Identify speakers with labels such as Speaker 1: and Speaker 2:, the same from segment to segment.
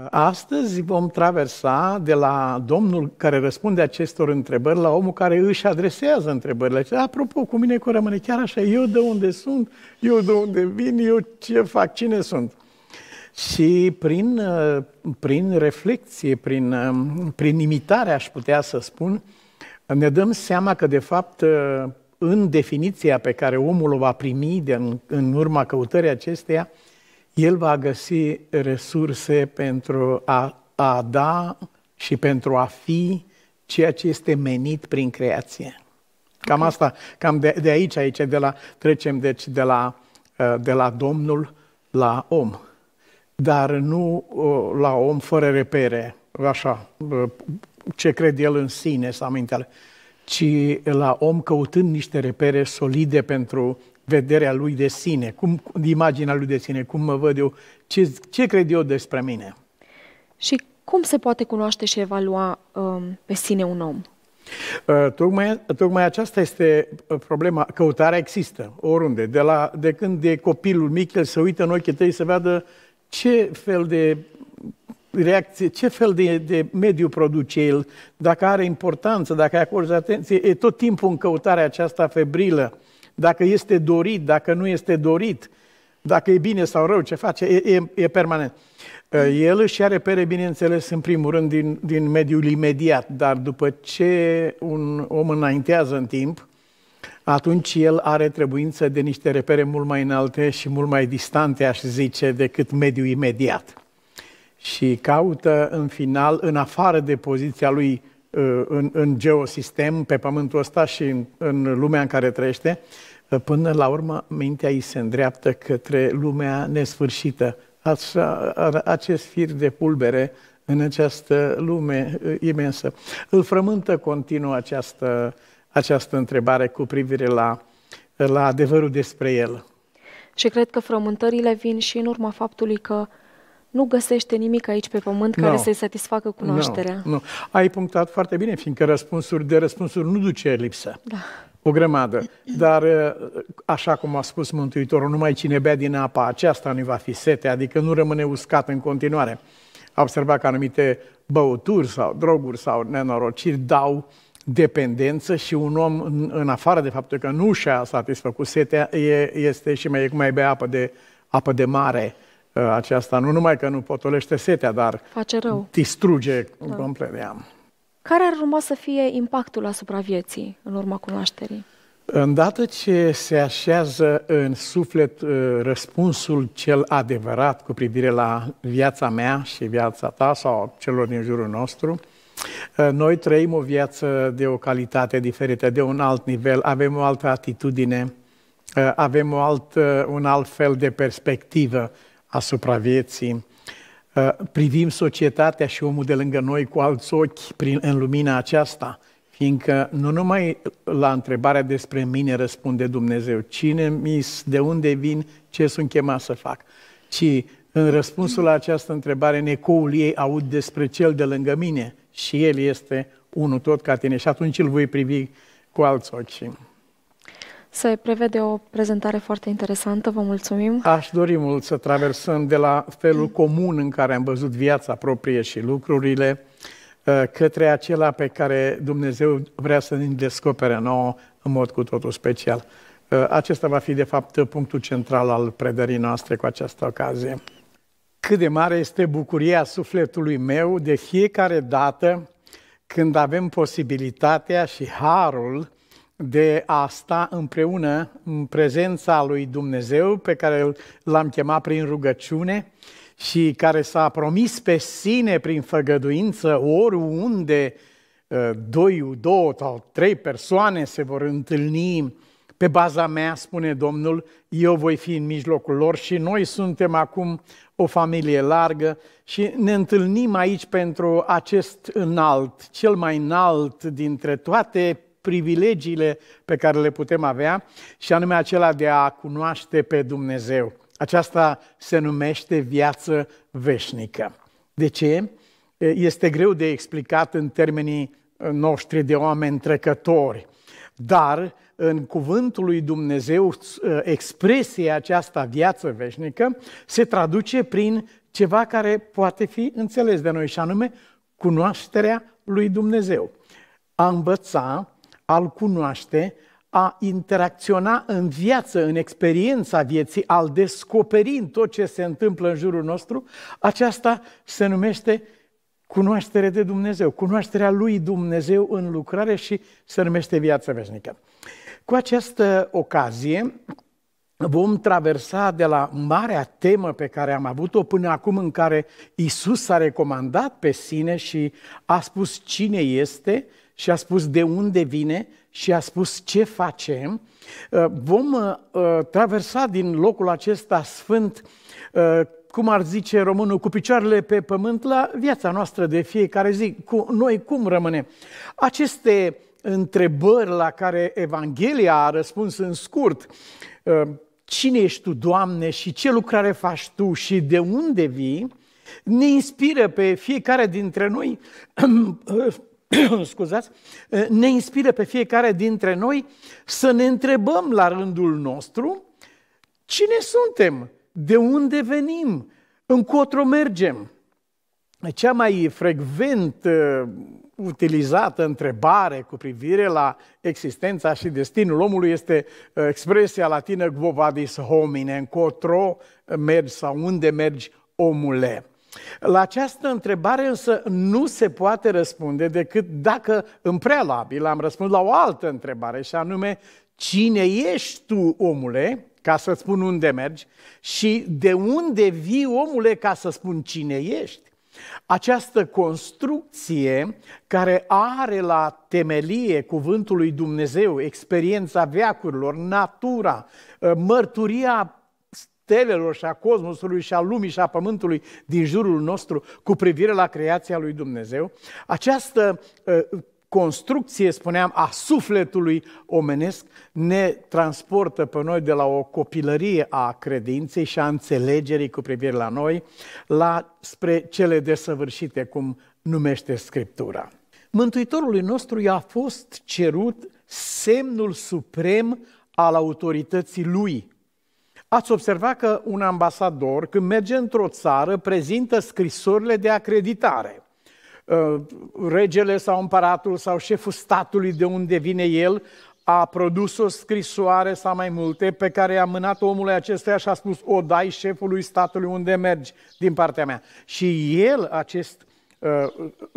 Speaker 1: Uh, astăzi vom traversa de la domnul care răspunde acestor întrebări la omul care își adresează întrebările. Apropo, cu mine cu rămâne chiar așa, eu de unde sunt, eu de unde vin, eu ce fac, cine sunt. Și prin, uh, prin reflexie, prin, um, prin imitare, aș putea să spun, ne dăm seama că, de fapt, uh, în definiția pe care omul o va primi de în, în urma căutării acesteia, el va găsi resurse pentru a, a da și pentru a fi ceea ce este menit prin creație. Cam okay. asta, cam de, de aici, aici, de la, trecem deci de la, uh, de la Domnul la om. Dar nu uh, la om fără repere, așa, uh, ce crede el în sine sau mintele, ci la om căutând niște repere solide pentru vederea lui de sine, cum, imaginea lui de sine, cum mă văd eu, ce, ce cred eu despre mine. Și cum se poate cunoaște și evalua um, pe sine un om? Uh, tocmai, tocmai aceasta este uh, problema. Căutarea există oriunde. De, la, de când e copilul mic, el se uită în ochii tăi să vadă ce fel de reacție, ce fel de, de mediu produce el, dacă are importanță, dacă acolo atenție, e tot timpul în căutarea aceasta febrilă. Uh, dacă este dorit, dacă nu este dorit, dacă e bine sau rău, ce face, e, e, e permanent. Ă, el își are pere, bineînțeles, în primul rând din, din mediul imediat, dar după ce un om înaintează în timp, atunci el are trebuință de niște repere mult mai înalte și mult mai distante, aș zice, decât mediul imediat. Și caută în final, în afară de poziția lui Uh, în, în geosistem, pe pământul ăsta și în, în lumea în care trăiește, uh, până la urmă mintea îi se îndreaptă către lumea nesfârșită. Așa, acest fir de pulbere în această lume uh, imensă. Îl frământă continuu această, această întrebare cu privire la, la adevărul despre el. Și cred că frământările vin și în urma faptului că nu găsește nimic aici pe pământ no. care să-i satisfacă cunoașterea. Nu, no, Ai punctat foarte bine, fiindcă răspunsuri de răspunsuri nu duce lipsă. Da. O grămadă. Dar, uh, așa cum a spus Mântuitorul, numai cine bea din apa aceasta nu va fi sete, adică nu rămâne uscat în continuare. A observat că anumite băuturi sau droguri sau nenorociri dau dependență și un om, în, afară de faptul că nu și-a satisfăcut setea, este și mai, cum mai bea apă de, apă de mare, Ă, aceasta nu numai că nu potolește setea, dar Face rău. distruge da. complet de am. Care ar urma să fie impactul asupra vieții în urma cunoașterii? Îndată ce se așează în suflet ă, răspunsul cel adevărat cu privire la viața mea și viața ta sau celor din jurul nostru, ă, noi trăim o viață de o calitate diferită, de un alt nivel, avem o altă atitudine, avem o alt, un alt fel de perspectivă asupra vieții, ă, privim societatea și omul de lângă noi cu alți ochi prin, în lumina aceasta, fiindcă nu numai la întrebarea despre mine răspunde Dumnezeu, cine mis, de unde vin, ce sunt chemat să fac, ci în răspunsul la această întrebare, necoul ei aud despre cel de lângă mine și el este unul tot ca tine și atunci îl voi privi cu alți ochi. Se prevede o prezentare foarte interesantă, vă mulțumim. Aș dori mult să traversăm de la felul comun în care am văzut viața proprie și lucrurile, uh, către acela pe care Dumnezeu vrea să ne descopere nouă în mod cu totul special. Uh, acesta va fi, de fapt, punctul central al predării noastre cu această ocazie. Cât de mare este bucuria sufletului meu de fiecare dată când avem posibilitatea și harul de a sta împreună în prezența lui Dumnezeu pe care l-am chemat prin rugăciune și care s-a promis pe sine prin făgăduință oriunde ă, doi, două sau trei persoane se vor întâlni pe baza mea, spune Domnul, eu voi fi în mijlocul lor și noi suntem acum o familie largă și ne întâlnim aici pentru acest înalt, cel mai înalt dintre toate privilegiile pe care le putem avea și anume acela de a cunoaște pe Dumnezeu. Aceasta se numește viață veșnică. De ce? Este greu de explicat în termenii uh, noștri de oameni trecători, dar în cuvântul lui Dumnezeu uh, expresia aceasta viață veșnică se traduce prin ceva care poate fi înțeles de noi și anume cunoașterea lui Dumnezeu. A învăța al cunoaște, a interacționa în viață, în experiența vieții, al descoperi în tot ce se întâmplă în jurul nostru, aceasta se numește cunoaștere de Dumnezeu, cunoașterea lui Dumnezeu în lucrare și se numește viața veșnică. Cu această ocazie vom traversa de la marea temă pe care am avut-o până acum în care Isus s-a recomandat pe sine și a spus cine este, și a spus de unde vine și a spus ce facem, uh, vom uh, uh, traversa din locul acesta sfânt, cum ar zice românul, cu picioarele pe pământ la viața noastră de fiecare zi. Cu noi cum rămânem? Aceste întrebări la care Evanghelia a răspuns în scurt, cine ești Tu, Doamne, și ce lucrare faci Tu și de unde vii, ne inspiră pe fiecare dintre noi scuzați, eh, ne inspiră pe fiecare dintre noi să ne întrebăm la rândul nostru cine suntem, de unde venim, încotro mergem. Cea mai frecvent eh, utilizată întrebare cu privire la existența și destinul omului este eh, expresia latină quo homine, încotro mergi sau unde mergi omule. La această întrebare însă nu se poate răspunde decât dacă în prealabil am răspuns la o altă întrebare și anume cine ești tu omule ca să spun unde mergi și de unde vii omule ca să spun cine ești. Această construcție care are la temelie cuvântul lui Dumnezeu, experiența veacurilor, natura, mărturia stelelor și a cosmosului și a lumii și a pământului din jurul nostru cu privire la creația lui Dumnezeu, această ă, construcție, spuneam, a sufletului omenesc ne transportă pe noi de la o copilărie a credinței și a înțelegerii cu privire la noi la spre cele desăvârșite, cum numește Scriptura. Mântuitorului nostru i-a fost cerut semnul suprem al autorității lui, Ați observat că un ambasador, când merge într-o țară, prezintă scrisorile de acreditare. Ă, regele sau împăratul sau șeful statului de unde vine el a produs o scrisoare sau mai multe pe care a mânat omului acestuia și a spus o dai șefului statului unde mergi din partea mea. Și el, acest ă,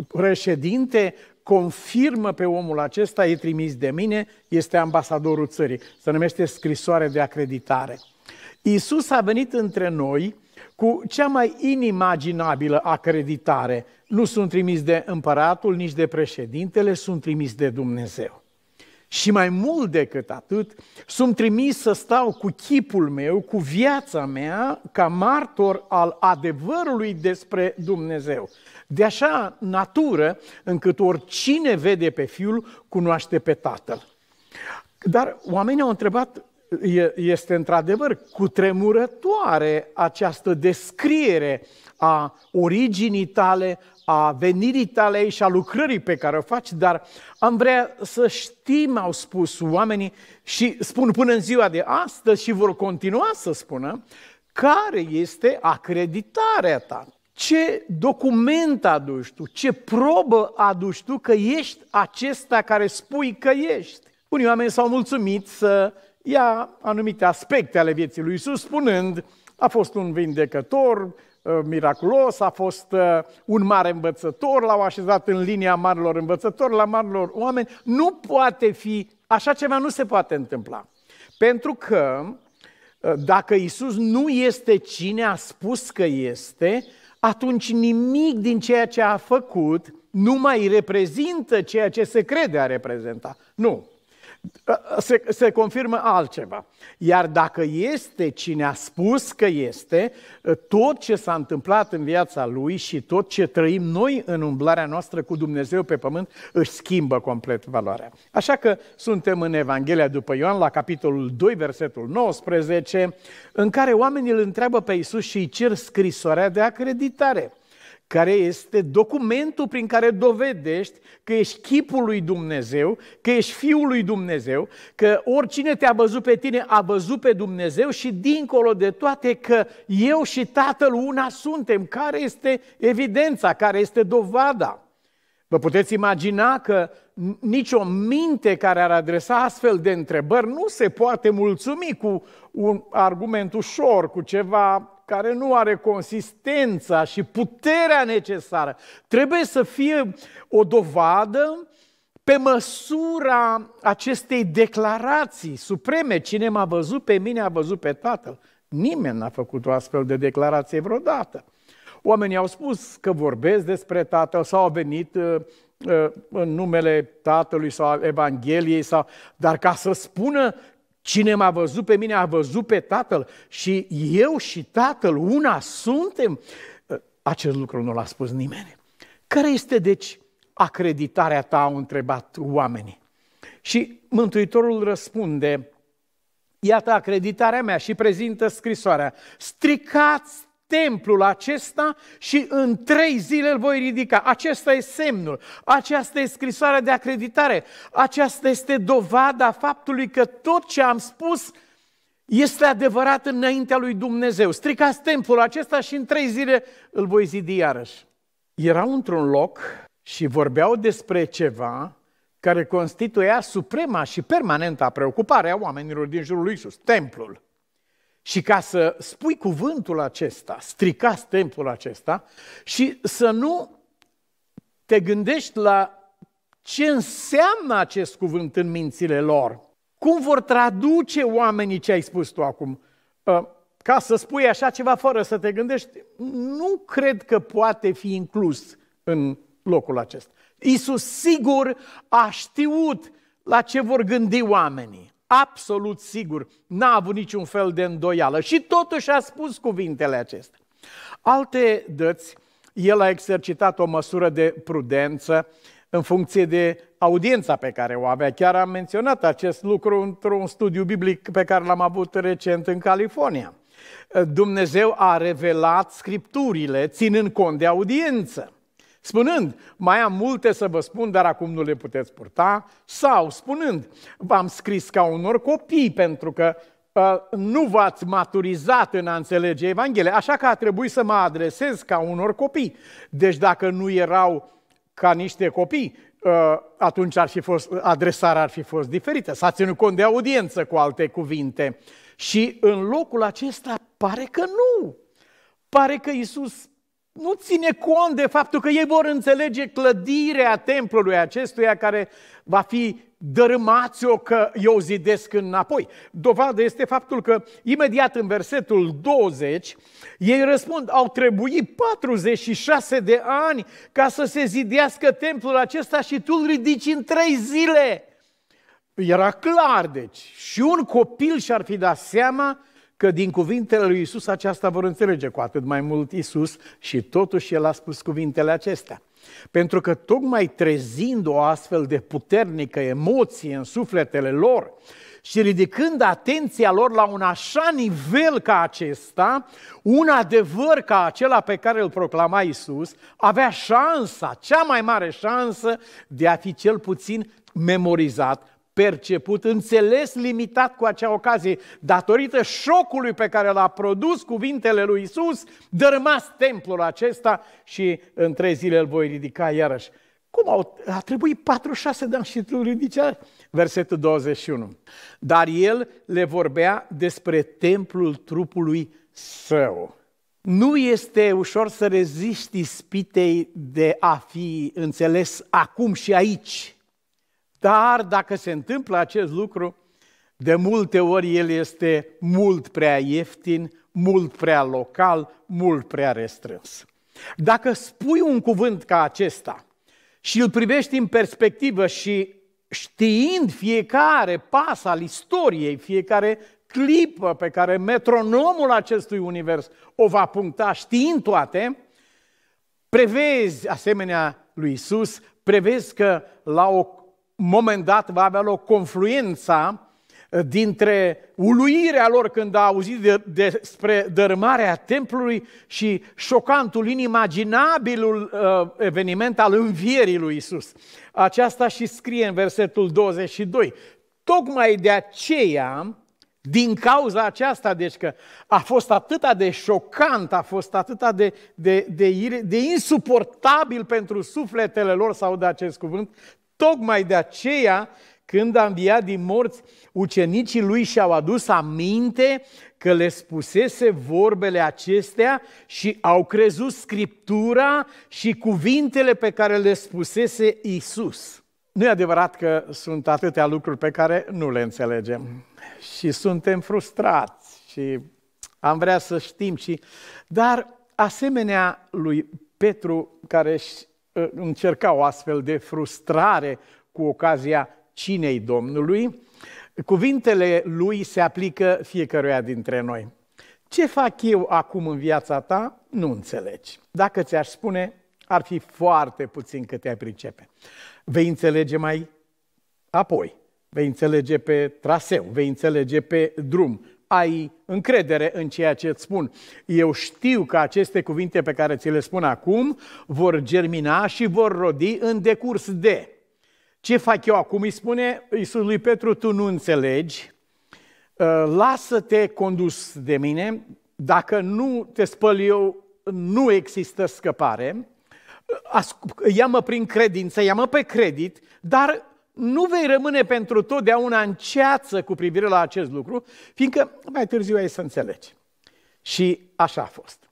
Speaker 1: președinte, confirmă pe omul acesta, e trimis de mine, este ambasadorul țării. Se numește scrisoare de acreditare. Iisus a venit între noi cu cea mai inimaginabilă acreditare. Nu sunt trimis de împăratul, nici de președintele, sunt trimis de Dumnezeu. Și mai mult decât atât, sunt trimis să stau cu chipul meu, cu viața mea, ca martor al adevărului despre Dumnezeu. De așa natură încât oricine vede pe Fiul, cunoaște pe Tatăl. Dar oamenii au întrebat este într-adevăr cutremurătoare această descriere a originii tale, a venirii tale și a lucrării pe care o faci, dar am vrea să știm, au spus oamenii și spun până în ziua de astăzi și vor continua să spună, care este acreditarea ta, ce document aduci tu, ce probă aduci tu că ești acesta care spui că ești. Unii oameni s-au mulțumit să ia anumite aspecte ale vieții lui Isus, spunând, a fost un vindecător, uh, miraculos, a fost uh, un mare învățător, l-au așezat în linia marilor învățători, la marilor oameni. Nu poate fi, așa ceva nu se poate întâmpla. Pentru că uh, dacă Isus nu este cine a spus că este, atunci nimic din ceea ce a făcut nu mai reprezintă ceea ce se crede a reprezenta. Nu se, se confirmă altceva. Iar dacă este cine a spus că este, tot ce s-a întâmplat în viața lui și tot ce trăim noi în umblarea noastră cu Dumnezeu pe pământ, își schimbă complet valoarea. Așa că suntem în Evanghelia după Ioan, la capitolul 2, versetul 19, în care oamenii îl întreabă pe Isus și îi cer scrisoarea de acreditare – care este documentul prin care dovedești că ești chipul lui Dumnezeu, că ești fiul lui Dumnezeu, că oricine te-a văzut pe tine a văzut pe Dumnezeu și dincolo de toate că eu și Tatăl una suntem. Care este evidența, care este dovada? Vă puteți imagina că nicio minte care ar adresa astfel de întrebări nu se poate mulțumi cu un argument ușor, cu ceva care nu are consistența și puterea necesară. Trebuie să fie o dovadă pe măsura acestei declarații supreme. Cine m-a văzut pe mine a văzut pe Tatăl. Nimeni n-a făcut o astfel de declarație vreodată. Oamenii au spus că vorbesc despre Tatăl sau au venit uh, uh, în numele Tatălui sau al Evangheliei, sau, dar ca să spună Cine m-a văzut pe mine a văzut pe Tatăl și eu și Tatăl una suntem. Uh, acest lucru nu l-a spus nimeni. Care este deci acreditarea ta, au întrebat oamenii. Și Mântuitorul răspunde, iată acreditarea mea și prezintă scrisoarea. Stricați templul acesta și în trei zile îl voi ridica. Acesta e semnul, aceasta e scrisoarea de acreditare, aceasta este dovada faptului că tot ce am spus este adevărat înaintea lui Dumnezeu. Stricați templul acesta și în trei zile îl voi zidi iarăși. Erau într-un loc și vorbeau despre ceva care constituia suprema și permanenta preocupare a oamenilor din jurul lui Isus, templul. Și ca să spui cuvântul acesta, stricați templul acesta și să nu te gândești la ce înseamnă acest cuvânt în mințile lor. Cum vor traduce oamenii ce ai spus tu acum? Ă, ca să spui așa ceva fără să te gândești, nu cred că poate fi inclus în locul acesta. Iisus sigur a știut la ce vor gândi oamenii absolut sigur, n-a avut niciun fel de îndoială și totuși a spus cuvintele acestea. Alte dăți, el a exercitat o măsură de prudență în funcție de audiența pe care o avea. Chiar am menționat acest lucru într-un studiu biblic pe care l-am avut recent în California. Dumnezeu a revelat scripturile ținând cont de audiență spunând, mai am multe să vă spun, dar acum nu le puteți purta, sau spunând, v-am scris ca unor copii pentru că uh, nu v-ați maturizat în a înțelege Evanghelia, așa că a trebuit să mă adresez ca unor copii. Deci dacă nu erau ca niște copii, uh, atunci ar fi fost, adresarea ar fi fost diferită. S-a ținut cont de audiență, cu alte cuvinte. Și în locul acesta pare că nu. Pare că Isus nu ține cont de faptul că ei vor înțelege clădirea templului acestuia care va fi dărâmați-o că eu zidesc înapoi. Dovadă este faptul că imediat în versetul 20 ei răspund, au trebuit 46 de ani ca să se zidească templul acesta și tu îl ridici în trei zile. Era clar, deci, și un copil și-ar fi dat seama că din cuvintele lui Isus aceasta vor înțelege cu atât mai mult Isus și totuși el a spus cuvintele acestea. Pentru că tocmai trezind o astfel de puternică emoție în sufletele lor și ridicând atenția lor la un așa nivel ca acesta, un adevăr ca acela pe care îl proclama Isus, avea șansa, cea mai mare șansă de a fi cel puțin memorizat perceput, înțeles limitat cu acea ocazie, datorită șocului pe care l-a produs cuvintele lui Isus, dărâmas templul acesta și în trei zile îl voi ridica iarăși. Cum au, a trebuit 46 de ani și tu ridicea? Versetul 21. Dar el le vorbea despre templul trupului său. Nu este ușor să reziști ispitei de a fi înțeles acum și aici dar dacă se întâmplă acest lucru, de multe ori el este mult prea ieftin, mult prea local, mult prea restrâns. Dacă spui un cuvânt ca acesta și îl privești în perspectivă și știind fiecare pas al istoriei, fiecare clipă pe care metronomul acestui univers o va puncta, știind toate, prevezi, asemenea lui Isus, prevezi că la o moment dat va avea loc confluența eh, dintre uluirea lor când a auzit de, despre dărâmarea templului și șocantul, inimaginabilul uh, eveniment al învierii lui Isus. Aceasta și scrie în versetul 22. Tocmai de aceea, din cauza aceasta, deci că a fost atât de șocant, a fost atât de, de, de, de insuportabil pentru sufletele lor, sau de acest cuvânt, Tocmai de aceea, când a înviat din morți, ucenicii lui și-au adus aminte că le spusese vorbele acestea și au crezut Scriptura și cuvintele pe care le spusese Isus. Nu e adevărat că sunt atâtea lucruri pe care nu le înțelegem și suntem frustrați și am vrea să știm și... Dar asemenea lui Petru, care Uh, încerca o astfel de frustrare cu ocazia cinei Domnului, cuvintele lui se aplică fiecăruia dintre noi. Ce fac eu acum în viața ta, nu înțelegi. Dacă ți-aș spune, ar fi foarte puțin cât te-ai pricepe. Vei înțelege mai apoi, vei înțelege pe traseu, vei înțelege pe drum, ai încredere în ceea ce îți spun. Eu știu că aceste cuvinte pe care ți le spun acum vor germina și vor rodi în decurs de. Ce fac eu acum? Îi spune Iisus lui Petru, tu nu înțelegi, uh, lasă-te condus de mine, dacă nu te spăl eu, nu există scăpare, ia-mă prin credință, ia-mă pe credit, dar nu vei rămâne pentru totdeauna în ceață cu privire la acest lucru, fiindcă mai târziu ai să înțelegi. Și așa a fost.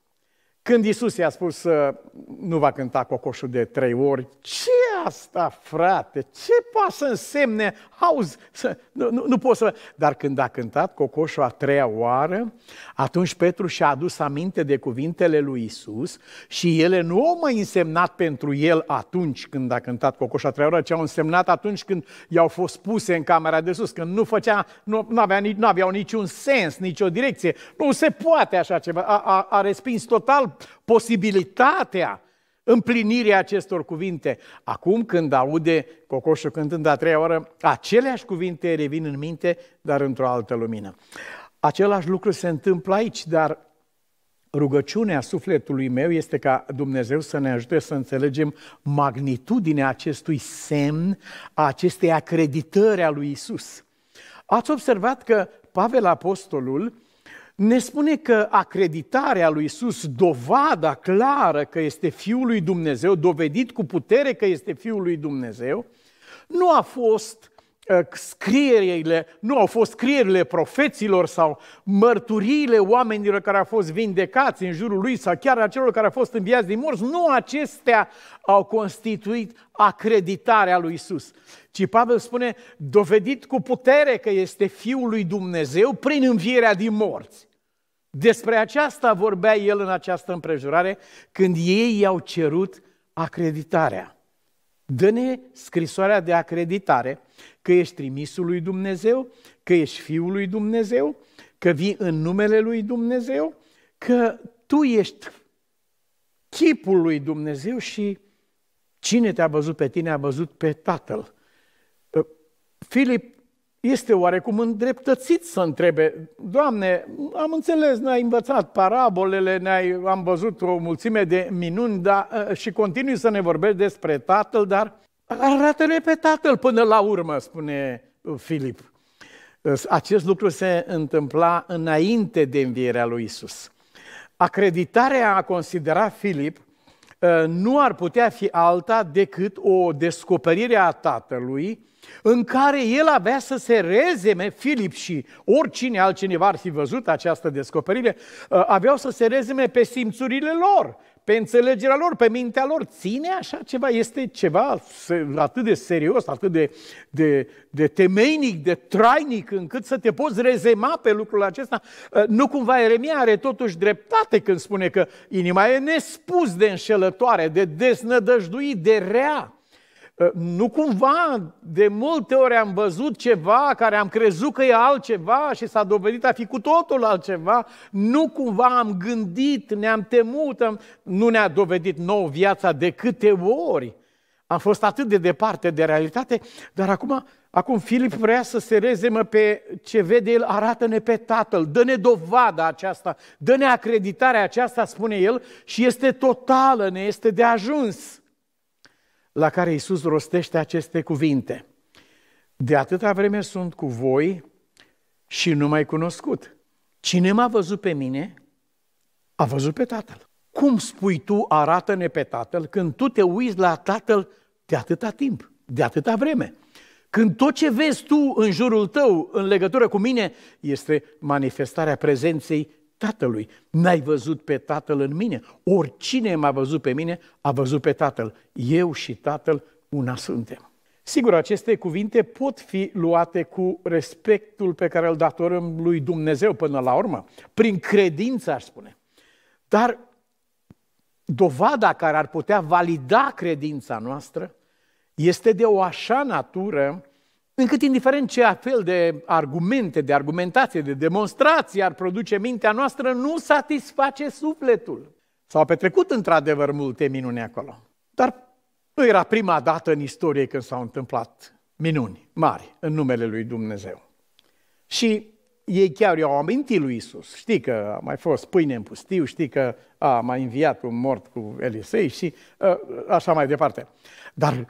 Speaker 1: Când Isus i-a spus să nu va cânta cocoșul de trei ori, ce asta, frate? Ce poate să însemne? Auzi, să, nu, nu, nu pot să... Dar când a cântat cocoșul a treia oară, atunci Petru și-a adus aminte de cuvintele lui Isus și ele nu au mai însemnat pentru el atunci când a cântat cocoșul a treia oară, ci au însemnat atunci când i-au fost puse în camera de sus, când nu făcea, nu, nu, avea, nu aveau niciun sens, nicio direcție. Nu se poate așa ceva. A, a, a respins total posibilitatea împlinirii acestor cuvinte. Acum când aude Cocoșul cântând a treia oară, aceleași cuvinte revin în minte, dar într-o altă lumină. Același lucru se întâmplă aici, dar rugăciunea sufletului meu este ca Dumnezeu să ne ajute să înțelegem magnitudinea acestui semn, a acestei acreditări a lui Isus. Ați observat că Pavel Apostolul ne spune că acreditarea lui Isus, dovada clară că este Fiul lui Dumnezeu, dovedit cu putere că este Fiul lui Dumnezeu, nu a fost Ă, scrierile, nu au fost scrierile profeților sau mărturiile oamenilor care au fost vindecați în jurul lui sau chiar a celor care au fost înviați din morți, nu acestea au constituit acreditarea lui Isus. Ci Pavel spune, dovedit cu putere că este Fiul lui Dumnezeu prin învierea din morți. Despre aceasta vorbea el în această împrejurare când ei i-au cerut acreditarea. Dă-ne scrisoarea de acreditare că ești trimisul lui Dumnezeu, că ești Fiul lui Dumnezeu, că vii în numele lui Dumnezeu, că tu ești chipul lui Dumnezeu și cine te-a văzut pe tine a văzut pe Tatăl. Ă, Filip este oarecum îndreptățit să întrebe, Doamne, am înțeles, ne-ai învățat parabolele, ne-ai, am văzut o mulțime de minuni dar, ă, și continui să ne vorbești despre Tatăl, dar Arată-ne pe tatăl până la urmă, spune Filip. Acest lucru se întâmpla înainte de învierea lui Isus. Acreditarea a considera Filip ă, nu ar putea fi alta decât o descoperire a tatălui în care el avea să se rezeme, Filip și oricine altcineva ar fi văzut această descoperire, ă, aveau să se rezeme pe simțurile lor, pe înțelegerea lor, pe mintea lor. Ține așa ceva? Este ceva atât de serios, atât de, de, de temeinic, de trainic, încât să te poți rezema pe lucrul acesta? Uh, nu cumva Eremia are totuși dreptate când spune că inima e nespus de înșelătoare, de deznădăjduit, de rea. Ă, nu cumva de multe ori am văzut ceva care am crezut că e altceva și s-a dovedit a fi cu totul altceva. Nu cumva am gândit, ne-am temut, am... nu ne-a dovedit nou viața de câte ori. Am fost atât de departe de realitate, dar acum, acum Filip vrea să se rezemă pe ce vede el, arată-ne pe Tatăl, dă-ne dovada aceasta, dă-ne acreditarea aceasta, spune el, și este totală, ne este de ajuns la care Iisus rostește aceste cuvinte. De atâta vreme sunt cu voi și nu mai cunoscut. Cine m-a văzut pe mine, a văzut pe Tatăl. Cum spui tu, arată-ne pe Tatăl, când tu te uiți la Tatăl de atâta timp, de atâta vreme? Când tot ce vezi tu în jurul tău, în legătură cu mine, este manifestarea prezenței Tatălui. N-ai văzut pe Tatăl în mine. Oricine m-a văzut pe mine, a văzut pe Tatăl. Eu și Tatăl una suntem. Sigur, aceste cuvinte pot fi luate cu respectul pe care îl datorăm lui Dumnezeu până la urmă, prin credință, aș spune. Dar dovada care ar putea valida credința noastră este de o așa natură Încât indiferent ce fel de argumente, de argumentație, de demonstrații ar produce mintea noastră, nu satisface sufletul. S-au petrecut într-adevăr multe minuni acolo. Dar nu era prima dată în istorie când s-au întâmplat minuni mari în numele lui Dumnezeu. Și ei chiar i-au amintit lui Isus. Știi că a mai fost pâine în pustiu, știi că a mai înviat un mort cu Elisei și uh, așa mai departe. Dar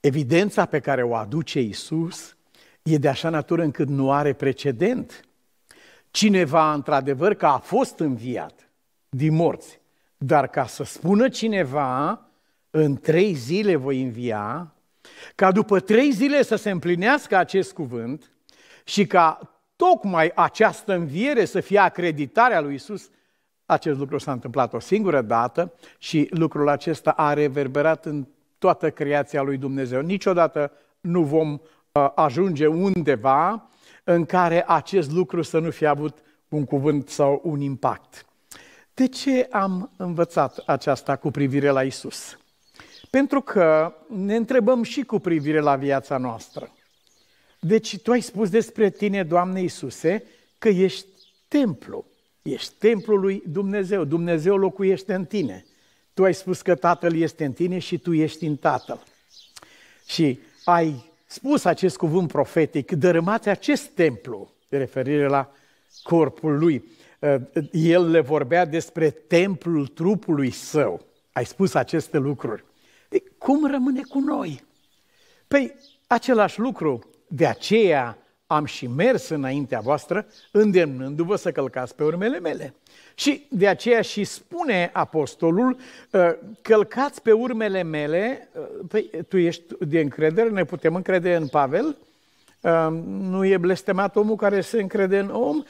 Speaker 1: Evidența pe care o aduce Isus e de așa natură încât nu are precedent. Cineva, într-adevăr, că a fost înviat din morți, dar ca să spună cineva, în trei zile voi învia, ca după trei zile să se împlinească acest cuvânt și ca tocmai această înviere să fie acreditarea lui Isus, acest lucru s-a întâmplat o singură dată și lucrul acesta a reverberat în toată creația lui Dumnezeu. Niciodată nu vom uh, ajunge undeva în care acest lucru să nu fi avut un cuvânt sau un impact. De ce am învățat aceasta cu privire la Isus? Pentru că ne întrebăm și cu privire la viața noastră. Deci tu ai spus despre tine, Doamne Iisuse, că ești templu. Ești templul lui Dumnezeu. Dumnezeu locuiește în tine tu ai spus că Tatăl este în tine și tu ești în Tatăl. Și ai spus acest cuvânt profetic, dărâmați acest templu, de referire la corpul lui. Uh, el le vorbea despre templul trupului său. Ai spus aceste lucruri. Păi, cum rămâne cu noi? Păi, același lucru. De aceea am și mers înaintea voastră, îndemnându-vă să călcați pe urmele mele. Și de aceea și spune apostolul, ă, călcați pe urmele mele, ă, păi tu ești de încredere, ne putem încrede în Pavel, ă, nu e blestemat omul care se încrede în om,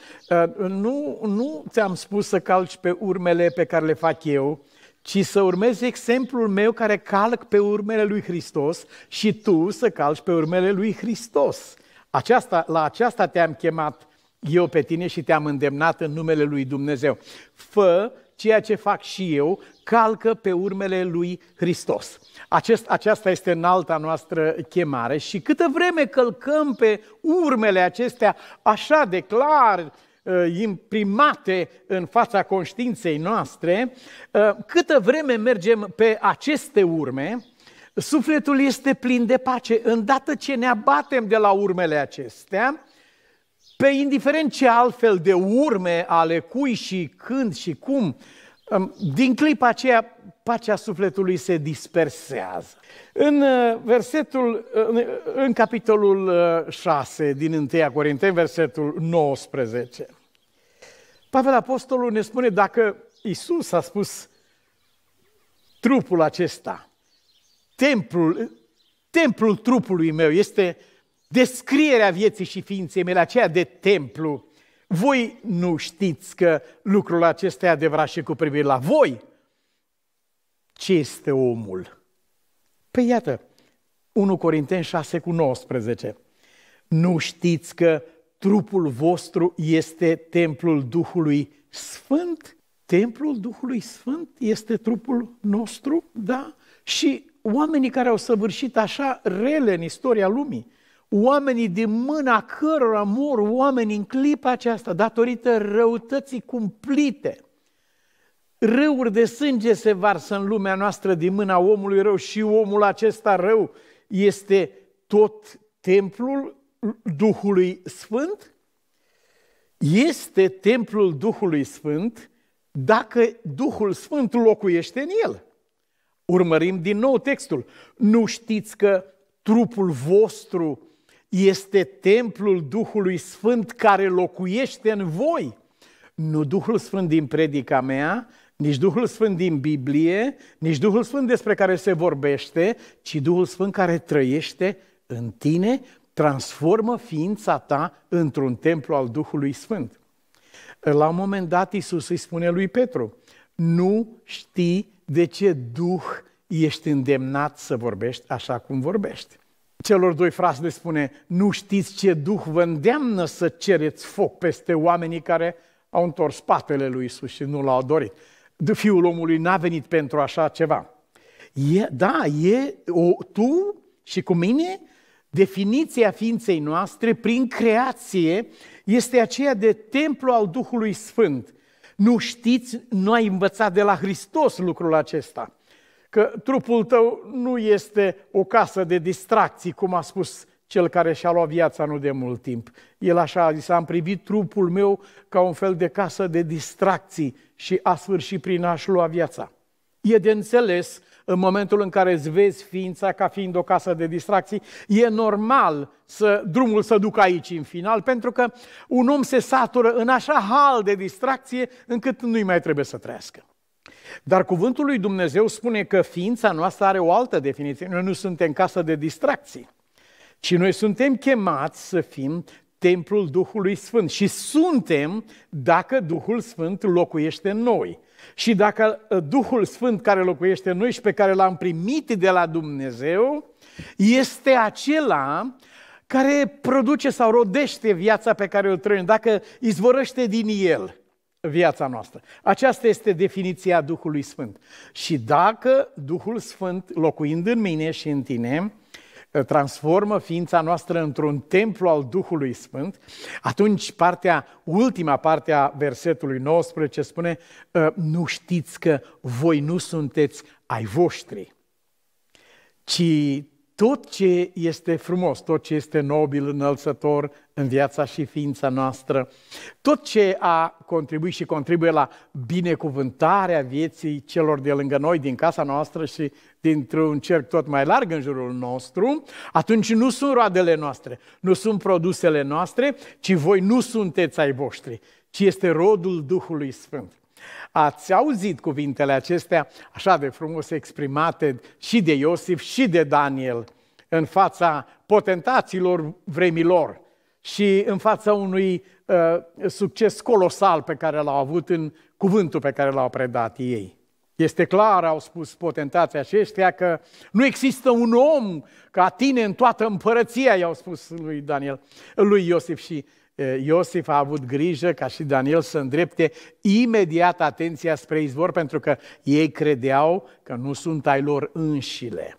Speaker 1: nu, nu ți-am spus să calci pe urmele pe care le fac eu, ci să urmezi exemplul meu care calc pe urmele lui Hristos și tu să calci pe urmele lui Hristos. Aceasta, la aceasta te-am chemat eu pe tine și te-am îndemnat în numele lui Dumnezeu. Fă ceea ce fac și eu, calcă pe urmele lui Hristos. Acest, aceasta este înalta noastră chemare și câtă vreme călcăm pe urmele acestea așa de clar, uh, imprimate în fața conștiinței noastre, uh, câtă vreme mergem pe aceste urme, Sufletul este plin de pace. Îndată ce ne abatem de la urmele acestea, pe indiferent ce altfel de urme ale cui și când și cum, um, din clipa aceea pacea sufletului se dispersează. În uh, versetul, uh, în, uh, în capitolul 6 din 1 Corinteni, versetul 19, Pavel Apostolul ne spune dacă Isus a spus trupul acesta – templul, templul trupului meu, este descrierea vieții și ființei mele, aceea de templu. Voi nu știți că lucrul acesta e adevărat și cu privire la voi. Ce este omul? Păi iată, 1 Corinteni 6 cu 19. Nu știți că trupul vostru este templul Duhului Sfânt? Templul Duhului Sfânt este trupul nostru, da? Și oamenii care au săvârșit așa rele în istoria lumii, oamenii de mâna cărora mor oamenii în clipa aceasta, datorită răutății cumplite. Râuri de sânge se varsă în lumea noastră din mâna omului rău și omul acesta rău este tot templul Duhului Sfânt? Este templul Duhului Sfânt dacă Duhul Sfânt locuiește în el. Urmărim din nou textul. Nu știți că trupul vostru este templul Duhului Sfânt care locuiește în voi. Nu Duhul Sfânt din predica mea, nici Duhul Sfânt din Biblie, nici Duhul Sfânt despre care se vorbește, ci Duhul Sfânt care trăiește în tine, transformă ființa ta într-un templu al Duhului Sfânt. La un moment dat Iisus îi spune lui Petru, nu știi de ce Duh ești îndemnat să vorbești așa cum vorbești. Celor doi frați le spune, nu știți ce Duh vă îndeamnă să cereți foc peste oamenii care au întors spatele lui Isus și nu l-au dorit. Fiul omului n-a venit pentru așa ceva. E, da, e o, tu și cu mine, definiția ființei noastre prin creație este aceea de templu al Duhului Sfânt. Nu știți, nu ai învățat de la Hristos lucrul acesta. Că trupul tău nu este o casă de distracții, cum a spus cel care și-a luat viața nu de mult timp. El așa a zis, am privit trupul meu ca un fel de casă de distracții și a sfârșit prin a-și lua viața. E de înțeles în momentul în care îți vezi ființa ca fiind o casă de distracții, e normal să drumul să ducă aici în final, pentru că un om se satură în așa hal de distracție încât nu-i mai trebuie să trăiască. Dar cuvântul lui Dumnezeu spune că ființa noastră are o altă definiție. Noi nu suntem casă de distracții, ci noi suntem chemați să fim templul Duhului Sfânt și suntem dacă Duhul Sfânt locuiește în noi. Și dacă ă, Duhul Sfânt care locuiește în noi și pe care l-am primit de la Dumnezeu, este acela care produce sau rodește viața pe care o trăim, dacă izvorăște din el viața noastră. Aceasta este definiția Duhului Sfânt. Și dacă Duhul Sfânt, locuind în mine și în tine, Eh, transformă ființa noastră într-un templu al Duhului Sfânt, atunci partea, ultima parte a versetului 19 spune eh, nu știți că voi nu sunteți ai voștri, ci tot ce este frumos, tot ce este nobil, înălțător în viața și ființa noastră, tot ce a contribuit și contribuie la binecuvântarea vieții celor de lângă noi, din casa noastră și dintr-un cerc tot mai larg în jurul nostru, atunci nu sunt roadele noastre, nu sunt produsele noastre, ci voi nu sunteți ai voștri, ci este rodul Duhului Sfânt. Ați auzit cuvintele acestea așa de frumos exprimate și de Iosif și de Daniel în fața potentaților vremilor și în fața unui uh, succes colosal pe care l-au avut în cuvântul pe care l-au predat ei. Este clar, au spus potentații aceștia, că nu există un om ca tine în toată împărăția, i-au spus lui Daniel, lui Iosif și Iosif a avut grijă ca și Daniel să îndrepte imediat atenția spre izvor, pentru că ei credeau că nu sunt ai lor înșile.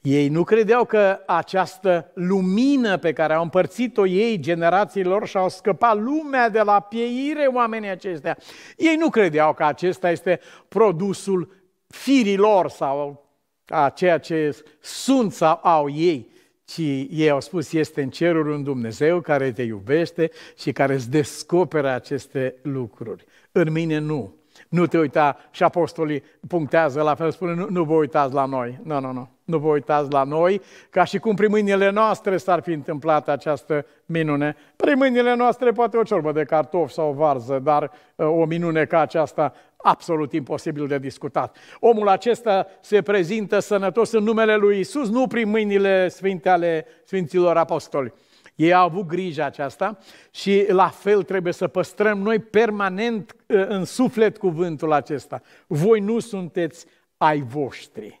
Speaker 1: Ei nu credeau că această lumină pe care au împărțit-o ei generațiilor și au scăpat lumea de la pieire oamenii aceștia. Ei nu credeau că acesta este produsul firilor sau a ceea ce sunt sau au ei, ci ei au spus, este în cerul un Dumnezeu care te iubește și care îți descoperă aceste lucruri. În mine nu. Nu te uita și apostolii punctează la fel, spune, nu, nu vă uitați la noi. Nu, nu, nu. Nu vă uitați la noi, ca și cum prin mâinile noastre s-ar fi întâmplat această minune. Prin mâinile noastre poate o ciorbă de cartofi sau o varză, dar uh, o minune ca aceasta absolut imposibil de discutat. Omul acesta se prezintă sănătos în numele lui Isus, nu prin mâinile sfinte ale Sfinților Apostoli. Ei au avut grijă aceasta și la fel trebuie să păstrăm noi permanent ă, în suflet cuvântul acesta. Voi nu sunteți ai voștri.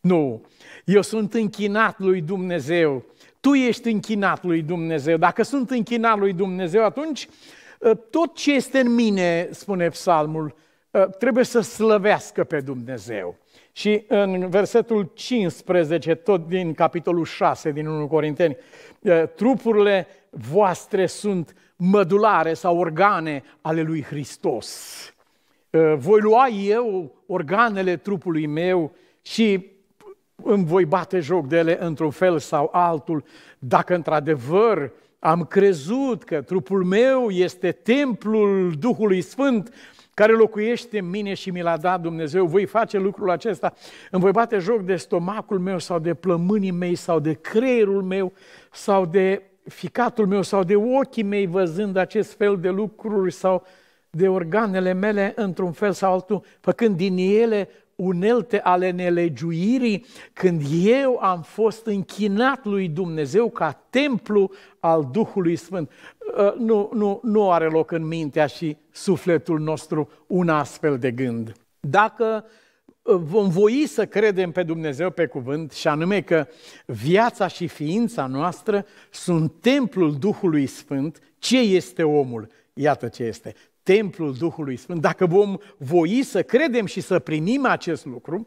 Speaker 1: Nu, eu sunt închinat lui Dumnezeu. Tu ești închinat lui Dumnezeu. Dacă sunt închinat lui Dumnezeu, atunci ă, tot ce este în mine, spune psalmul, Ă, trebuie să slăvească pe Dumnezeu. Și în versetul 15, tot din capitolul 6 din 1 Corinteni, ă, trupurile voastre sunt mădulare sau organe ale lui Hristos. Ă, voi lua eu organele trupului meu și îmi voi bate joc de ele într-un fel sau altul, dacă într-adevăr am crezut că trupul meu este templul Duhului Sfânt care locuiește în mine și mi l-a dat Dumnezeu, voi face lucrul acesta, îmi voi bate joc de stomacul meu sau de plămânii mei sau de creierul meu sau de ficatul meu sau de ochii mei văzând acest fel de lucruri sau de organele mele într-un fel sau altul, făcând din ele unelte ale nelegiuirii, când eu am fost închinat lui Dumnezeu ca templu al Duhului Sfânt. Eh, nu, nu, nu are loc în mintea și sufletul nostru un astfel de gând. Dacă eh, vom voi să credem pe Dumnezeu pe cuvânt și anume că viața și ființa noastră sunt templul Duhului Sfânt, ce este omul? Iată ce este, templul Duhului Sfânt. Dacă vom voi să credem și să primim acest lucru,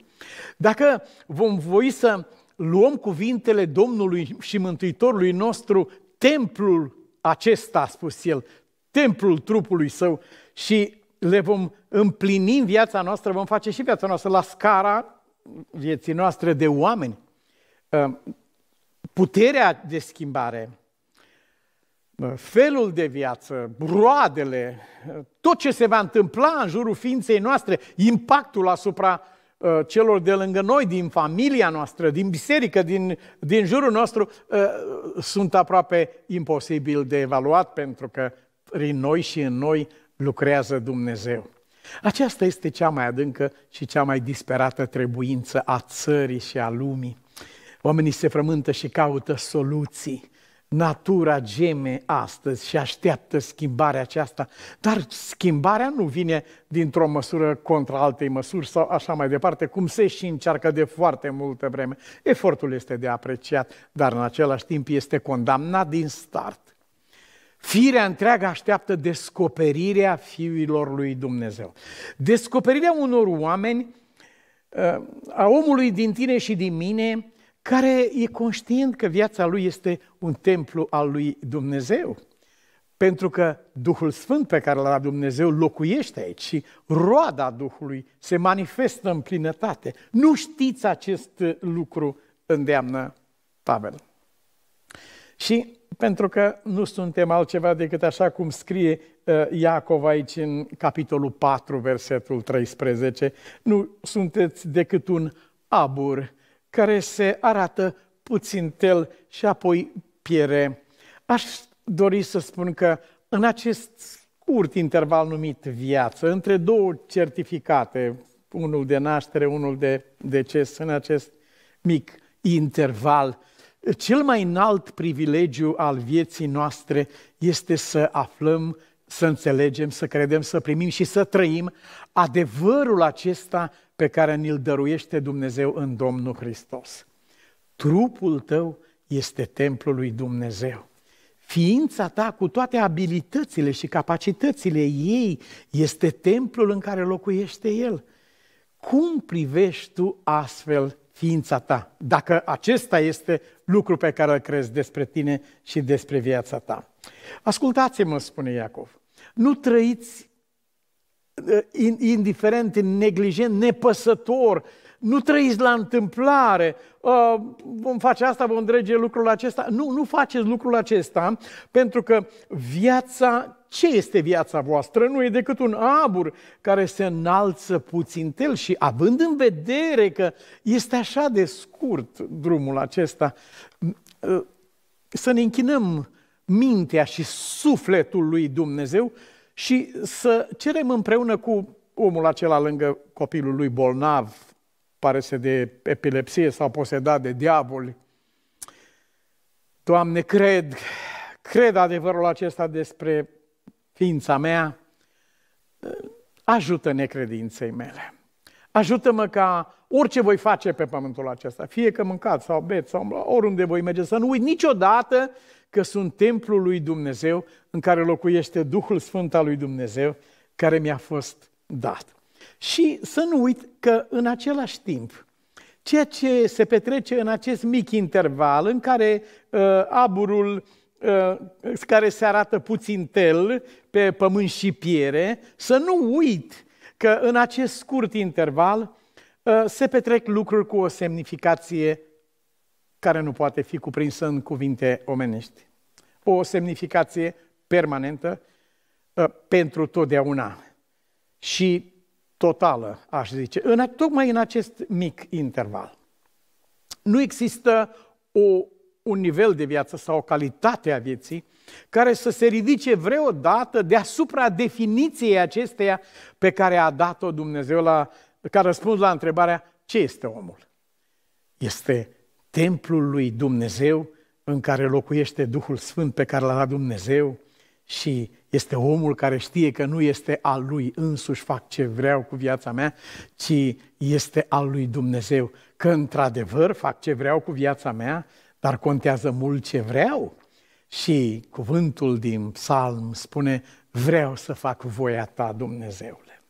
Speaker 1: dacă vom voi să luăm cuvintele Domnului și Mântuitorului nostru, templul acesta, a spus el, templul trupului său și le vom împlini în viața noastră, vom face și viața noastră la scara vieții noastre de oameni. Ă, puterea de schimbare, ă, felul de viață, roadele, ă, tot ce se va întâmpla în jurul ființei noastre, impactul asupra Uh, celor de lângă noi, din familia noastră, din biserică, din, din jurul nostru, uh, sunt aproape imposibil de evaluat pentru că prin noi și în noi lucrează Dumnezeu. Aceasta este cea mai adâncă și cea mai disperată trebuință a țării și a lumii. Oamenii se frământă și caută soluții natura geme astăzi și așteaptă schimbarea aceasta, dar schimbarea nu vine dintr-o măsură contra altei măsuri sau așa mai departe, cum se și încearcă de foarte multă vreme. Efortul este de apreciat, dar în același timp este condamnat din start. Firea întreagă așteaptă descoperirea fiilor lui Dumnezeu. Descoperirea unor oameni, uh, a omului din tine și din mine, care e conștient că viața lui este un templu al lui Dumnezeu. Pentru că Duhul Sfânt pe care l a Dumnezeu locuiește aici și roada Duhului se manifestă în plinătate. Nu știți acest lucru, îndeamnă Pavel. Și pentru că nu suntem altceva decât așa cum scrie uh, Iacov aici în capitolul 4, versetul 13, nu sunteți decât un abur care se arată puțin tel și apoi piere. Aș dori să spun că în acest scurt interval numit viață, între două certificate, unul de naștere, unul de deces, în acest mic interval, cel mai înalt privilegiu al vieții noastre este să aflăm să înțelegem, să credem, să primim și să trăim adevărul acesta pe care ni-l dăruiește Dumnezeu în Domnul Hristos. Trupul tău este templul lui Dumnezeu. Ființa ta, cu toate abilitățile și capacitățile ei, este templul în care locuiește El. Cum privești tu astfel ființa ta? Dacă acesta este lucru pe care îl crezi despre tine și despre viața ta. Ascultați-mă, spune Iacov, nu trăiți uh, indiferent, neglijent, nepăsător, nu trăiți la întâmplare, uh, vom face asta, vom drege lucrul acesta. Nu, nu faceți lucrul acesta, pentru că viața ce este viața voastră? Nu e decât un abur care se înalță puțin el și având în vedere că este așa de scurt drumul acesta, ă, să ne închinăm mintea și sufletul lui Dumnezeu și să cerem împreună cu omul acela lângă copilul lui bolnav, pare să de epilepsie sau posedat de diavoli. Doamne, cred, cred adevărul acesta despre ființa mea, ajută necredinței mele. Ajută-mă ca orice voi face pe pământul acesta, fie că mâncat sau beți sau oriunde voi merge, să nu uit niciodată că sunt templul lui Dumnezeu în care locuiește Duhul Sfânt al lui Dumnezeu care mi-a fost dat. Și să nu uit că în același timp, ceea ce se petrece în acest mic interval în care uh, aburul uh, Uh, care se arată puțin tel pe pământ și piere, să nu uit că în acest scurt interval uh, se petrec lucruri cu o semnificație care nu poate fi cuprinsă în cuvinte omenești. O semnificație permanentă uh, pentru totdeauna și totală, aș zice, în, tocmai în acest mic interval. Nu există o un nivel de viață sau o calitate a vieții care să se ridice vreodată deasupra definiției acesteia pe care a dat-o Dumnezeu la, ca răspuns la întrebarea ce este omul? Este templul lui Dumnezeu în care locuiește Duhul Sfânt pe care l-a dat Dumnezeu și este omul care știe că nu este al lui însuși fac ce vreau cu viața mea, ci este al lui Dumnezeu, că într-adevăr fac ce vreau cu viața mea, dar contează mult ce vreau. Și cuvântul din psalm spune, vreau să fac voia ta, Dumnezeule.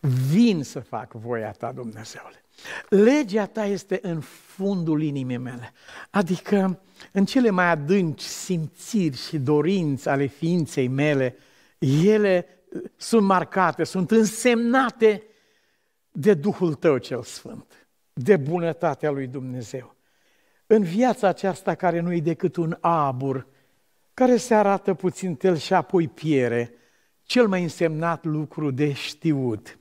Speaker 1: Vin să fac voia ta, Dumnezeule. Legea ta este în fundul inimii mele, adică în cele mai adânci simțiri și dorinți ale ființei mele, ele uh, sunt marcate, sunt însemnate de Duhul Tău cel Sfânt, de bunătatea lui Dumnezeu în viața aceasta care nu e decât un abur, care se arată puțin tel și apoi piere, cel mai însemnat lucru de știut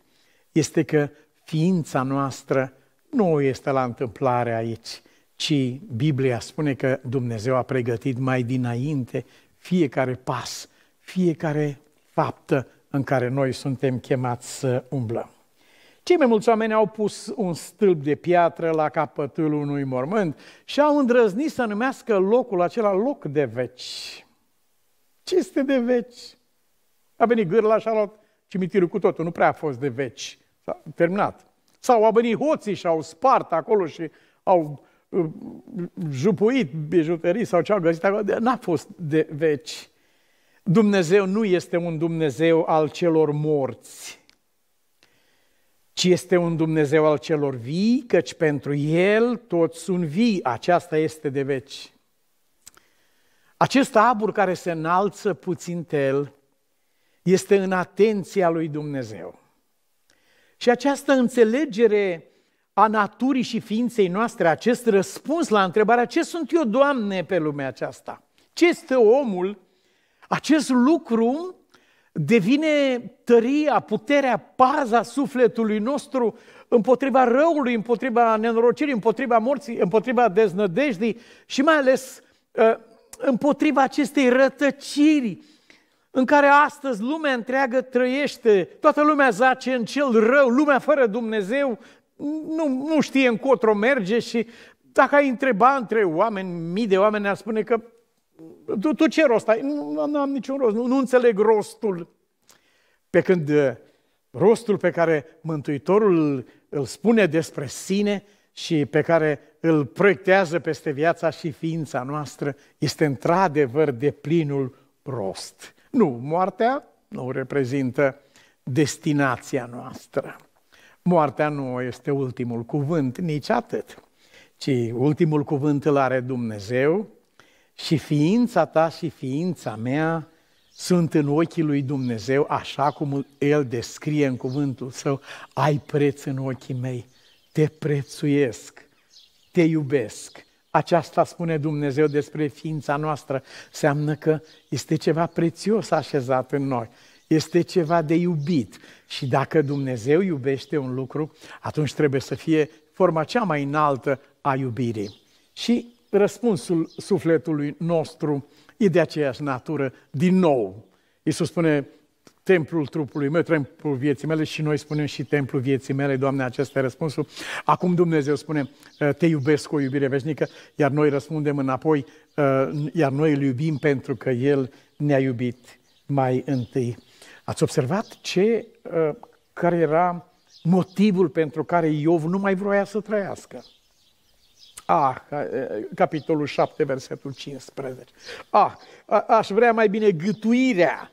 Speaker 1: este că ființa noastră nu este la întâmplare aici, ci Biblia spune că Dumnezeu a pregătit mai dinainte fiecare pas, fiecare faptă în care noi suntem chemați să umblăm. Cei mai mulți oameni au pus un stâlp de piatră la capătul unui mormânt și au îndrăznit să numească locul acela loc de veci. Ce este de veci? A venit gârla și a luat cimitirul cu totul, nu prea a fost de veci. S-a terminat. Sau au venit hoții și au spart acolo și au uh, jupuit bijuterii sau ce au găsit acolo. N-a fost de veci. Dumnezeu nu este un Dumnezeu al celor morți ci este un Dumnezeu al celor vii, căci pentru El toți sunt vii, aceasta este de veci. Acest abur care se înalță puțin el este în atenția lui Dumnezeu. Și această înțelegere a naturii și ființei noastre, acest răspuns la întrebarea ce sunt eu, Doamne, pe lumea aceasta? Ce este omul? Acest lucru devine tăria, puterea, paza sufletului nostru împotriva răului, împotriva nenorocirii, împotriva morții, împotriva deznădejdii și mai ales ă, împotriva acestei rătăciri în care astăzi lumea întreagă trăiește, toată lumea zace în cel rău, lumea fără Dumnezeu nu, nu știe încotro merge și dacă ai întreba între oameni, mii de oameni ar spune că tu, tu ce rost ai? Nu, nu am niciun rost, nu, nu înțeleg rostul. Pe când uh, rostul pe care Mântuitorul îl spune despre sine și pe care îl proiectează peste viața și ființa noastră este într-adevăr de plinul rost. Nu, moartea nu reprezintă destinația noastră. Moartea nu este ultimul cuvânt, nici atât, ci ultimul cuvânt îl are Dumnezeu, și ființa ta și ființa mea sunt în ochii lui Dumnezeu, așa cum El descrie în cuvântul său, ai preț în ochii mei, te prețuiesc, te iubesc. Aceasta spune Dumnezeu despre ființa noastră, seamnă că este ceva prețios așezat în noi, este ceva de iubit și dacă Dumnezeu iubește un lucru, atunci trebuie să fie forma cea mai înaltă a iubirii. Și răspunsul sufletului nostru e de aceeași natură din nou. Iisus spune, templul trupului meu, templul vieții mele și noi spunem și templul vieții mele, Doamne, acesta e răspunsul. Acum Dumnezeu spune, eh, te iubesc cu o iubire veșnică, iar noi răspundem înapoi, eh, iar noi îl iubim pentru că El ne-a iubit mai întâi. Ați observat ce, eh, care era motivul pentru care Iov nu mai vroia să trăiască? Ah, a, capitolul 7, versetul 15. A, ah, a aș vrea mai bine gâtuirea,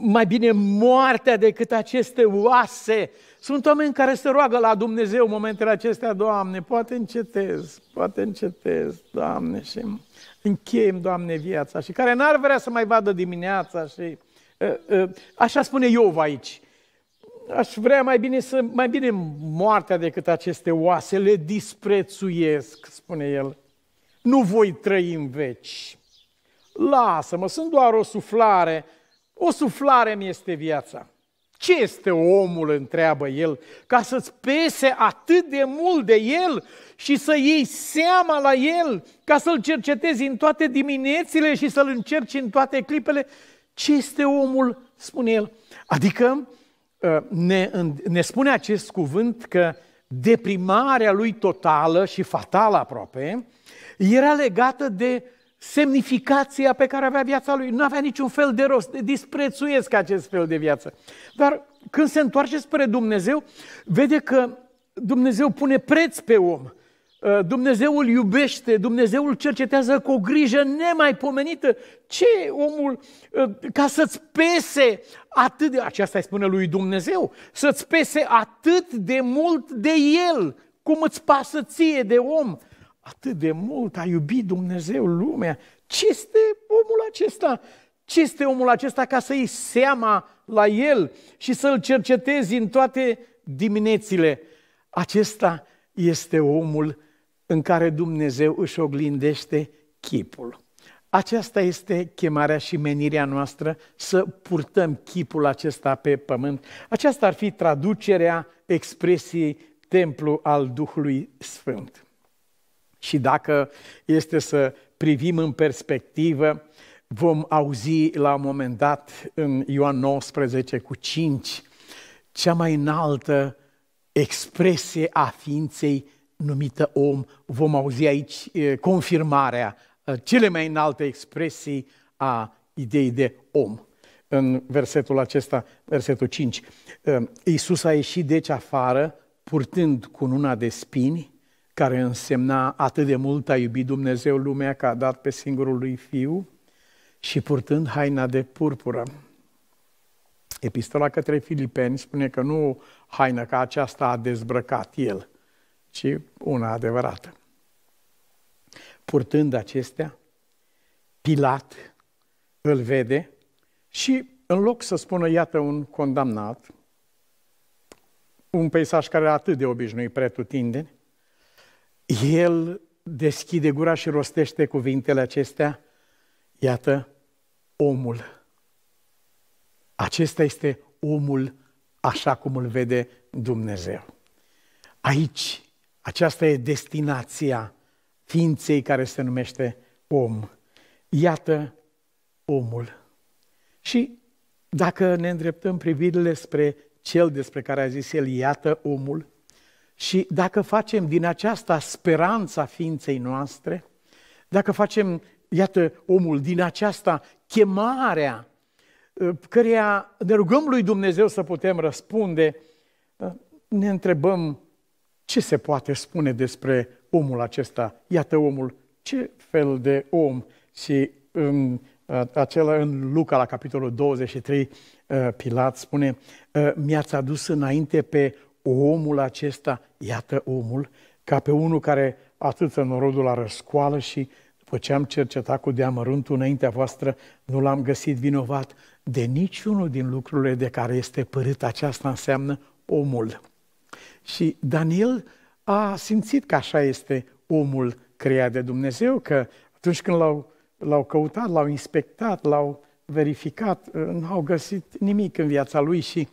Speaker 1: mai bine moartea decât aceste oase. Sunt oameni care se roagă la Dumnezeu în momentele acestea, Doamne, poate încetez, poate încetez, Doamne, și încheiem, Doamne, viața. Și care n-ar vrea să mai vadă dimineața și... Așa spune Iov aici aș vrea mai bine, să, mai bine moartea decât aceste oase, le disprețuiesc, spune el. Nu voi trăi în veci. Lasă-mă, sunt doar o suflare. O suflare mi este viața. Ce este omul, întreabă el, ca să-ți pese atât de mult de el și să iei seama la el, ca să-l cercetezi în toate diminețile și să-l încerci în toate clipele? Ce este omul, spune el? Adică Uh, ne, ne spune acest cuvânt că deprimarea lui totală și fatală aproape era legată de semnificația pe care avea viața lui. Nu avea niciun fel de rost, disprețuiesc acest fel de viață. Dar când se întoarce spre Dumnezeu, vede că Dumnezeu pune preț pe om. Uh, Dumnezeul iubește, Dumnezeul cercetează cu o grijă nemaipomenită. Ce omul, uh, ca să-ți pese atât de, aceasta îi spune lui Dumnezeu, să-ți pese atât de mult de el, cum îți pasă ție de om, atât de mult a iubit Dumnezeu lumea. Ce este omul acesta? Ce este omul acesta ca să i seama la el și să-l cercetezi în toate diminețile? Acesta este omul în care Dumnezeu își oglindește chipul. Aceasta este chemarea și menirea noastră, să purtăm chipul acesta pe pământ. Aceasta ar fi traducerea expresiei templu al Duhului Sfânt. Și dacă este să privim în perspectivă, vom auzi la un moment dat în Ioan 19 cu 5 cea mai înaltă expresie a ființei numită om, vom auzi aici confirmarea cele mai înalte expresii a ideii de om. În versetul acesta, versetul 5, Iisus a ieșit deci afară, purtând cununa de spini, care însemna atât de mult a iubit Dumnezeu lumea că a dat pe singurul lui Fiu și purtând haina de purpură. Epistola către Filipeni spune că nu haină ca aceasta a dezbrăcat el – ci una adevărată. Purtând acestea, Pilat îl vede și în loc să spună, iată, un condamnat, un peisaj care era atât de obișnuit pretutindeni, el deschide gura și rostește cuvintele acestea, iată, omul. Acesta este omul așa cum îl vede Dumnezeu. Aici aceasta e destinația ființei care se numește om. Iată omul. Și dacă ne îndreptăm privirile spre cel despre care a zis el, iată omul, și dacă facem din aceasta speranța ființei noastre, dacă facem, iată omul, din aceasta chemarea uh, căreia ne rugăm lui Dumnezeu să putem răspunde, uh, ne întrebăm ce se poate spune despre omul acesta? Iată omul, ce fel de om? Și în, acela în Luca, la capitolul 23, Pilat spune, mi-ați adus înainte pe omul acesta, iată omul, ca pe unul care atât în norodul la răscoală și după ce am cercetat cu deamăruntul înaintea voastră, nu l-am găsit vinovat de niciunul din lucrurile de care este părât aceasta înseamnă omul. Și Daniel a simțit că așa este omul creat de Dumnezeu, că atunci când l-au, l-au căutat, l-au inspectat, l-au verificat, n au găsit nimic în viața lui și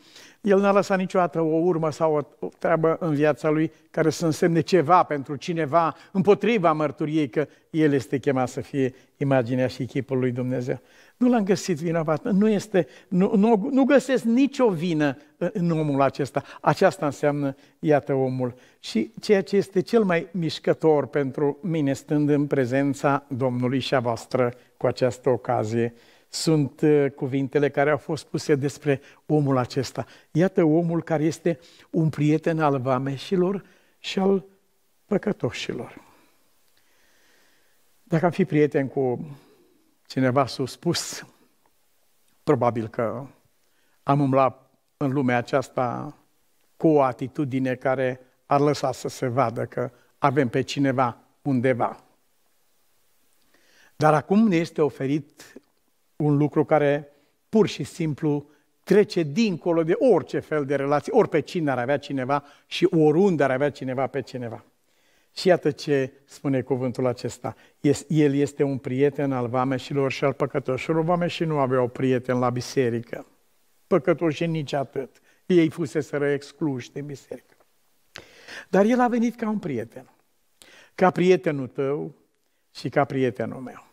Speaker 1: el n-a lăsat niciodată o urmă sau o treabă în viața lui care să însemne ceva pentru cineva împotriva mărturiei că el este chemat să fie imaginea și echipul lui Dumnezeu. Nu l-am găsit vinovat, nu, este, nu, nu, nu găsesc nicio vină în omul acesta. Aceasta înseamnă, iată omul. Și ceea ce este cel mai mișcător pentru mine stând în prezența Domnului și a voastră cu această ocazie – sunt uh, cuvintele care au fost puse despre omul acesta. Iată omul care este un prieten al vameșilor și al păcătoșilor. Dacă am fi prieten cu cineva suspus, probabil că am umblat în lumea aceasta cu o atitudine care ar lăsa să se vadă că avem pe cineva undeva. Dar acum ne este oferit un lucru care pur și simplu trece dincolo de orice fel de relație, ori pe cine ar avea cineva și oriunde ar avea cineva pe cineva. Și iată ce spune cuvântul acesta. El este un prieten al vameșilor și al păcătoșilor. Vameșii nu aveau prieten la biserică. Păcătoșii nici atât. Ei fuseseră excluși din biserică. Dar el a venit ca un prieten. Ca prietenul tău și ca prietenul meu.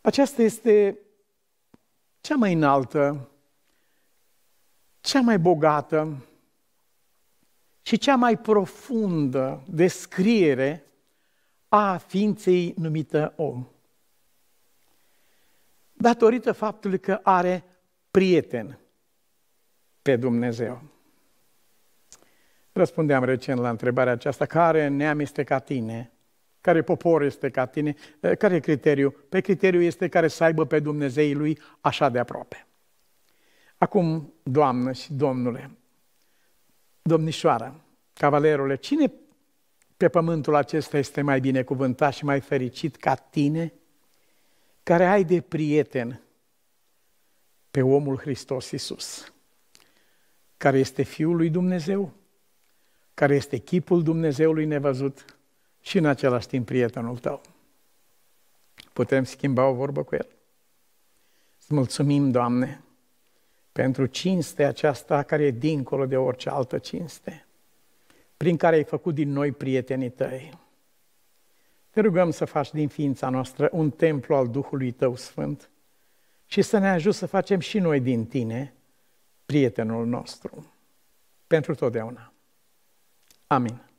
Speaker 1: Aceasta este cea mai înaltă, cea mai bogată și cea mai profundă descriere a ființei numită om. Datorită faptului că are prieten pe Dumnezeu. Răspundeam recent la întrebarea aceasta, care neam este ca tine? care popor este ca tine, care e criteriu? Pe păi criteriu este care să aibă pe Dumnezeii lui așa de aproape. Acum, Doamnă și Domnule, Domnișoară, cavalerule, cine pe pământul acesta este mai binecuvântat și mai fericit ca tine, care ai de prieten pe omul Hristos Iisus, care este Fiul lui Dumnezeu, care este chipul Dumnezeului nevăzut, și în același timp prietenul tău. Putem schimba o vorbă cu el? Îți mulțumim, Doamne, pentru cinstea aceasta care e dincolo de orice altă cinste, prin care ai făcut din noi prietenii tăi. Te rugăm să faci din ființa noastră un templu al Duhului Tău Sfânt și să ne ajut să facem și noi din Tine prietenul nostru. Pentru totdeauna. Amin.